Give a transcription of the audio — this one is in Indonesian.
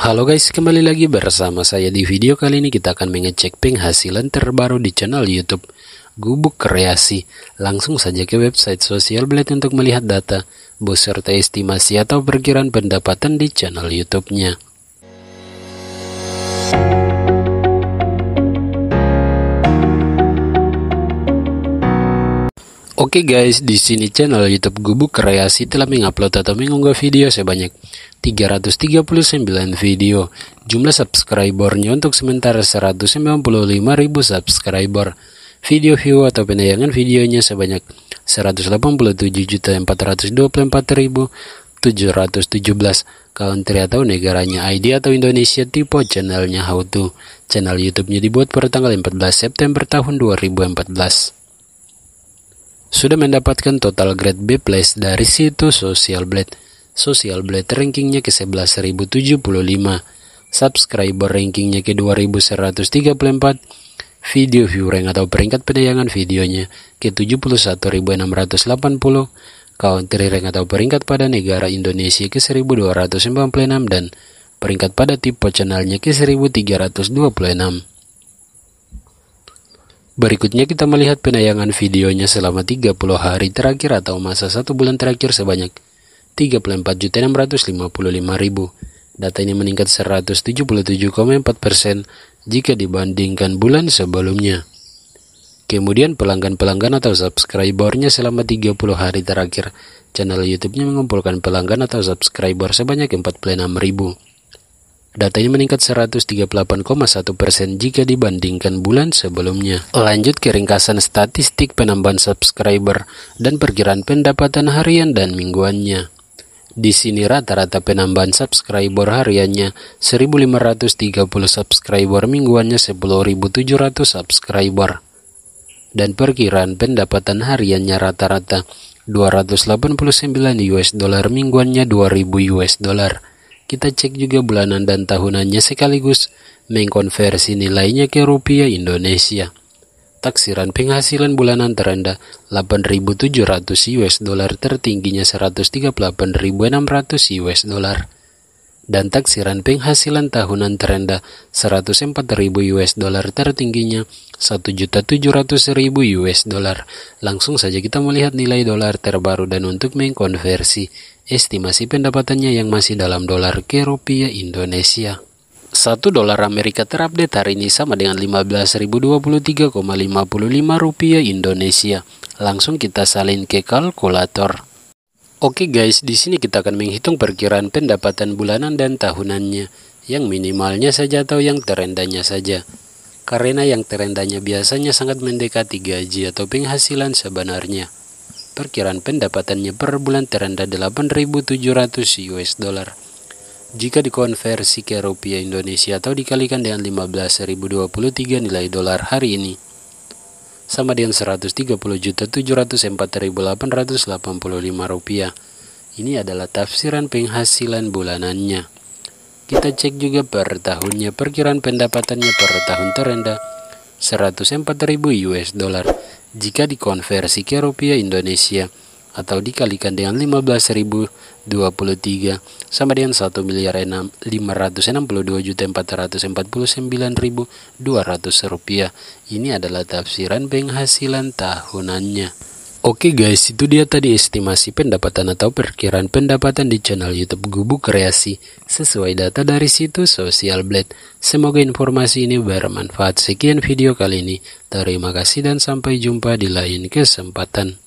Halo guys, kembali lagi bersama saya di video kali ini kita akan mengecek penghasilan terbaru di channel YouTube Gubuk Kreasi. Langsung saja ke website Social Blade untuk melihat data beserta estimasi atau perkiraan pendapatan di channel YouTube-nya. Oke okay guys, di sini channel YouTube Gubuk Kreasi telah mengupload atau mengunggah video sebanyak 339 video. Jumlah subscribernya untuk sementara 195.000 subscriber. Video view atau penayangan videonya sebanyak 187.424.717 country atau negaranya ID atau Indonesia tipe channelnya how to. Channel YouTube-nya dibuat pada tanggal 14 September tahun 2014 sudah mendapatkan total grade B+ plus dari situs Social Blade. Social Blade rankingnya ke 11.075, subscriber rankingnya ke 2.134, video viewing atau peringkat penayangan videonya ke 71.680, country rank atau peringkat pada negara Indonesia ke 1.296, dan peringkat pada tipe channelnya ke 1.326. Berikutnya kita melihat penayangan videonya selama 30 hari terakhir atau masa 1 bulan terakhir sebanyak 34.655.000. Data ini meningkat 177,4% jika dibandingkan bulan sebelumnya. Kemudian pelanggan-pelanggan atau subscribernya selama 30 hari terakhir. Channel YouTube-nya mengumpulkan pelanggan atau subscriber sebanyak 46.000. Datanya meningkat 138,1 persen jika dibandingkan bulan sebelumnya. Lanjut ke ringkasan statistik penambahan subscriber dan perkiraan pendapatan harian dan mingguannya. Di sini rata-rata penambahan subscriber hariannya 1.530 subscriber mingguannya 10.700 subscriber. Dan perkiraan pendapatan hariannya rata-rata 289 US dollar mingguannya 2000 US dollar kita cek juga bulanan dan tahunannya sekaligus mengkonversi nilainya ke rupiah Indonesia. Taksiran penghasilan bulanan terendah 8.700 US dollar tertingginya 138.600 US dollar dan taksiran penghasilan tahunan terendah 104.000 US dollar tertingginya 1.700.000 US dollar. Langsung saja kita melihat nilai dolar terbaru dan untuk mengkonversi estimasi pendapatannya yang masih dalam dolar ke rupiah Indonesia. 1 dolar Amerika terupdate hari ini sama dengan 15.023,55 rupiah Indonesia. Langsung kita salin ke kalkulator. Oke guys, di sini kita akan menghitung perkiraan pendapatan bulanan dan tahunannya, yang minimalnya saja atau yang terendahnya saja. Karena yang terendahnya biasanya sangat mendekati gaji atau penghasilan sebenarnya perkiraan pendapatannya per bulan terendah 8.700 US dollar. Jika dikonversi ke rupiah Indonesia atau dikalikan dengan 15.023 nilai dolar hari ini, sama dengan 130.704.885 rupiah. Ini adalah tafsiran penghasilan bulanannya. Kita cek juga per tahunnya perkiraan pendapatannya per tahun terendah 104.000 US dollar jika dikonversi ke rupiah Indonesia atau dikalikan dengan 15.023 sama dengan 1 miliar juta 562.449.200 rupiah. Ini adalah tafsiran penghasilan tahunannya. Oke okay guys, itu dia tadi estimasi pendapatan atau perkiraan pendapatan di channel YouTube Gubuk Kreasi sesuai data dari situs Social Blade. Semoga informasi ini bermanfaat. Sekian video kali ini. Terima kasih dan sampai jumpa di lain kesempatan.